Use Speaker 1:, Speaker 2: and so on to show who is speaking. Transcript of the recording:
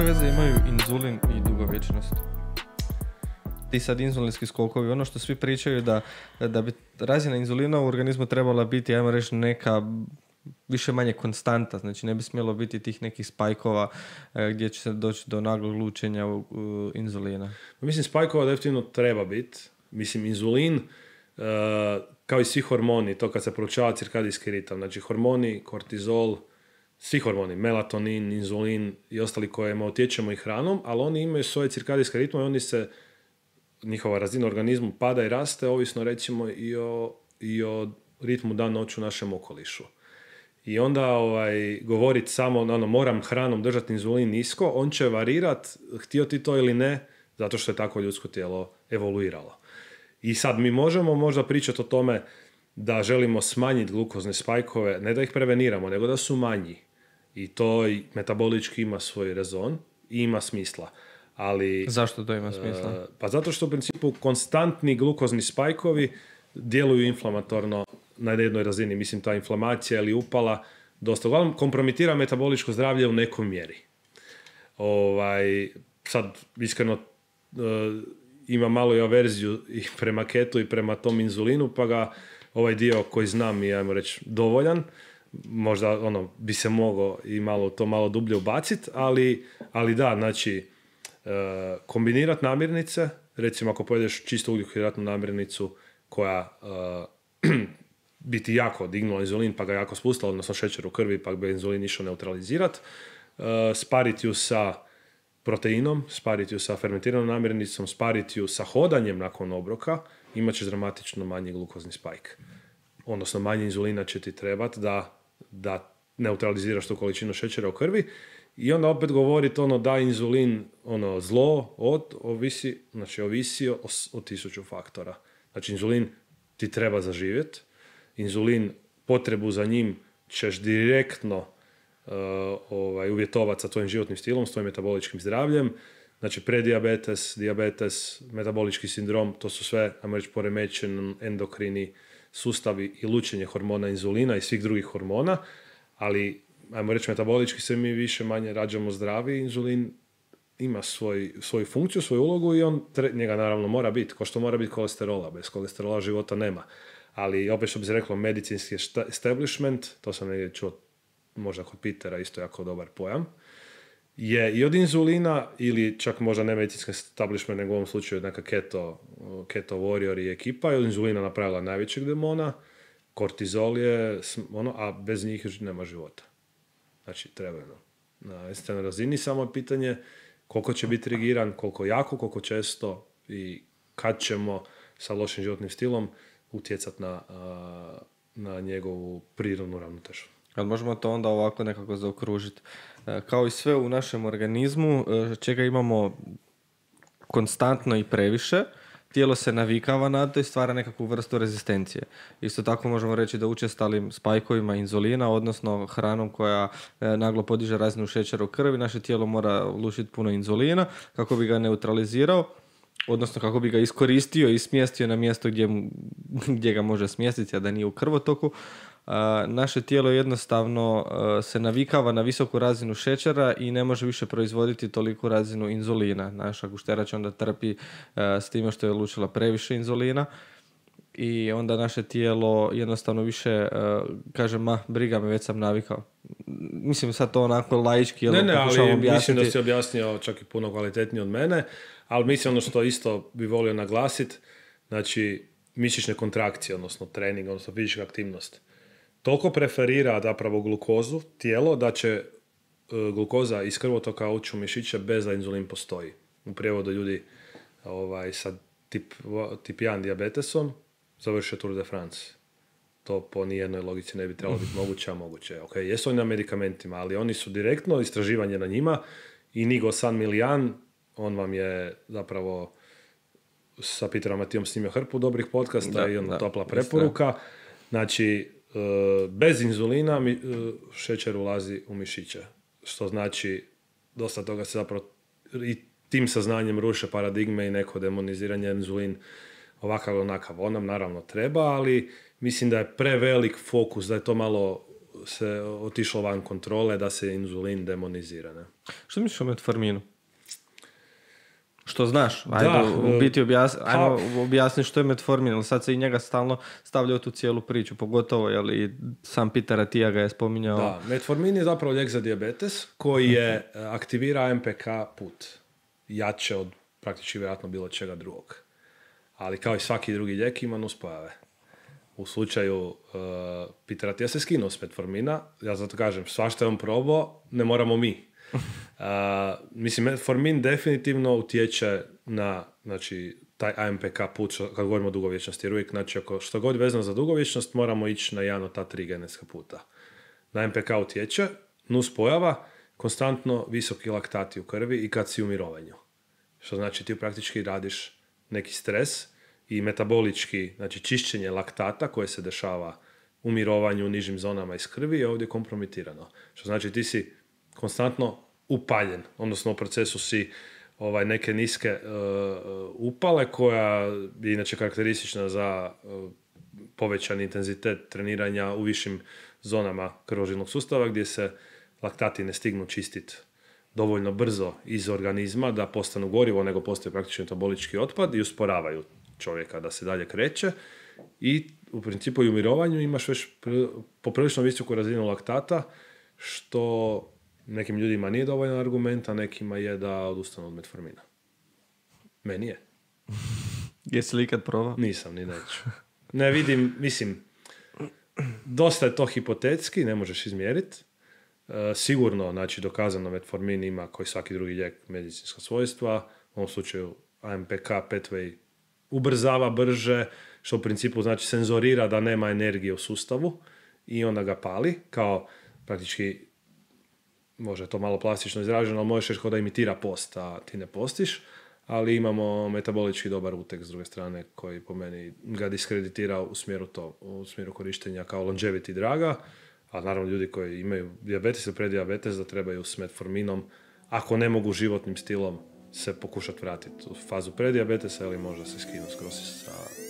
Speaker 1: kakve veze imaju inzulin i dugovječnost? Ti sad inzulinski skokovi, ono što svi pričaju da, da bi razina inzulina u organizmu trebala biti, ajmo reći, neka više manje konstanta, znači ne bi smjelo biti tih nekih spajkova e, gdje će se doći do naglog lučenja inzulina. Pa mislim, spajkova definitivno treba biti. Mislim, inzulin, e,
Speaker 2: kao i svi hormoni, to kad se proučava cirkadijski ritam, znači hormoni, kortizol, svi hormoni, melatonin, inzulin i ostali kojima utječemo i hranom, ali oni imaju svoje cirkadijske ritme i oni se, njihova razina organizmu pada i raste, ovisno recimo i o, i o ritmu dan noć u našem okolišu. I onda ovaj, govoriti samo, ono, moram hranom držati inzulin nisko, on će varirat, htio ti to ili ne, zato što je tako ljudsko tijelo evoluiralo. I sad mi možemo možda pričati o tome da želimo smanjiti glukozne spajkove, ne da ih preveniramo, nego da su manji i to metabolički ima svoj rezon i ima smisla.
Speaker 1: Ali, Zašto to ima e, smisla?
Speaker 2: Pa zato što u principu konstantni glukozni spajkovi djeluju inflamatorno na jednoj razini. Mislim, ta inflamacija ili upala dosta. Uglavnom, kompromitira metaboličko zdravlje u nekom mjeri. Ovaj, sad, iskreno, e, ima malo i averziju i prema ketu i prema tom inzulinu, pa ga ovaj dio koji znam i ajmo reći, dovoljan možda ono, bi se mogao i malo to malo dublje ubaciti, ali, ali da, znači, e, kombinirati namirnice, recimo ako pojedeš čisto ugljikohidratnu namirnicu koja e, biti jako dignula inzulin pa ga jako spustila, odnosno šećer u krvi pa bi inzulin išao neutralizirati, e, spariti ju sa proteinom, spariti ju sa fermentiranom namirnicom, spariti ju sa hodanjem nakon obroka, imat ćeš dramatično manji glukozni spike odnosno manje inzulina će ti trebati da da neutraliziraš tu količinu šećera u krvi. I onda opet govori ono da inzulin ono zlo od ovisi, znači ovisi o, o tisuću faktora. Znači inzulin ti treba zaživjeti, inzulin potrebu za njim ćeš direktno uh, ovaj, uvjetovati sa tvojim životnim stilom, s tvojim metaboličkim zdravljem. Znači prediabetes, diabetes, metabolički sindrom, to su sve, ajmo reći, poremećen endokrini sustavi i lučenje hormona inzulina i svih drugih hormona, ali ajmo reći metabolički se mi više manje rađamo zdravi, inzulin ima svoj, svoju funkciju, svoju ulogu i on njega naravno mora biti, kao što mora biti kolesterola, bez kolesterola života nema. Ali opet što bi se reklo, medicinski establishment, to sam negdje čuo možda kod Pitera, isto jako dobar pojam, je i od inzulina ili čak možda ne medicinska establishment, nego u ovom slučaju neka keto, keto warrior i ekipa je od inzulina napravila najvećeg demona, kortizol je ono, a bez njih nema života. Znači, no. na na razini, samo je pitanje koliko će biti regiran, koliko jako, koliko često i kad ćemo sa lošim životnim stilom
Speaker 1: utjecati na, na njegovu prirodnu ravnotežu. Ali možemo to onda ovako nekako zaokružiti. E, kao i sve u našem organizmu, e, čega imamo konstantno i previše, tijelo se navikava na to i stvara nekakvu vrstu rezistencije. Isto tako možemo reći da učestalim spajkovima inzulina, odnosno hranom koja e, naglo podiže razinu šećera u krvi, naše tijelo mora lušiti puno inzulina kako bi ga neutralizirao, odnosno kako bi ga iskoristio i smjestio na mjesto gdje, gdje ga može smjestiti, a da nije u krvotoku naše tijelo jednostavno se navikava na visoku razinu šećera i ne može više proizvoditi toliku razinu inzulina. Naša gušterač onda trpi s time što je lučila previše inzulina i onda naše tijelo jednostavno više kaže ma briga me već sam navikao. Mislim sad to onako laički ne, ne, ali mislim da si
Speaker 2: objasnio čak i puno kvalitetnije od mene, ali mislim ono što isto bi volio naglasiti, znači mišićne kontrakcije, odnosno trening, odnosno fizička aktivnost toliko preferira zapravo glukozu tijelo da će e, glukoza iz krvotoka ući u mišiće bez da inzulin postoji. U prijevodu ljudi ovaj, sa tip, tip 1 diabetesom završe Tour de France. To po nijednoj logici ne bi trebalo biti moguće, a moguće. Ok, jesu oni na medikamentima, ali oni su direktno istraživanje na njima i Nigo San Milijan, on vam je zapravo sa Peterom Matijom snimio hrpu dobrih podcasta i on da, topla preporuka. Znači, Eh, bez inzulina eh, šećer ulazi u mišiće. Što znači, dosta toga se zapravo i tim saznanjem ruše paradigme i neko demoniziranje inzulin ovakav ili onakav. On naravno treba, ali mislim da je prevelik fokus, da je to malo se otišlo van kontrole, da se inzulin demonizira. Ne?
Speaker 1: Što misliš o metforminu? što znaš. Ajde, da, u e, biti objasni, pa- ajmo objasni što je metformin, ali sad se i njega stalno stavlja u tu cijelu priču, pogotovo je sam Peter ga je spominjao. Da,
Speaker 2: metformin je zapravo lijek za diabetes koji je mhm. e, aktivira MPK put jače od praktički vjerojatno bilo čega drugog. Ali kao i svaki drugi lijek ima nuspojave. U slučaju uh, se skinuo s metformina, ja zato kažem, svašta je on probao, ne moramo mi Uh, mislim, Formin definitivno utječe na znači, taj AMPK put, kad govorimo o dugovječnosti, jer uvijek, znači, ako što god vezano za dugovječnost, moramo ići na jedan od ta tri genetska puta. Na MPK utječe, nus pojava, konstantno visoki laktati u krvi i kad si u mirovanju. Što znači ti praktički radiš neki stres i metabolički, znači čišćenje laktata koje se dešava u mirovanju, u nižim zonama iz krvi je ovdje kompromitirano. Što znači ti si konstantno upaljen, odnosno u procesu si ovaj, neke niske e, e, upale koja je inače karakteristična za uh, e, povećan intenzitet treniranja u višim zonama krvožilnog sustava gdje se laktati ne stignu čistiti dovoljno brzo iz organizma da postanu gorivo nego postaju praktično metabolički otpad i usporavaju čovjeka da se dalje kreće i u principu i u mirovanju imaš već poprilično visoku razinu laktata što Nekim ljudima nije dovoljan argument, a nekima je da odustanu od metformina. Meni je. Jesi li ikad probao? Nisam, ni neću. Ne vidim, mislim, dosta je to hipotetski, ne možeš izmjeriti. E, sigurno, znači, dokazano metformin ima koji svaki drugi lijek medicinska svojstva. U ovom slučaju AMPK pathway ubrzava brže, što u principu znači senzorira da nema energije u sustavu i onda ga pali, kao praktički može to malo plastično izraženo, ali možeš reći da imitira post, a ti ne postiš, ali imamo metabolički dobar utek s druge strane koji po meni ga diskreditira u smjeru to, u smjeru korištenja kao longevity draga, a naravno ljudi koji imaju diabetes ili prediabetes da trebaju s metforminom, ako ne mogu životnim stilom se pokušati vratiti u fazu prediabetesa ili možda se skinu skroz sa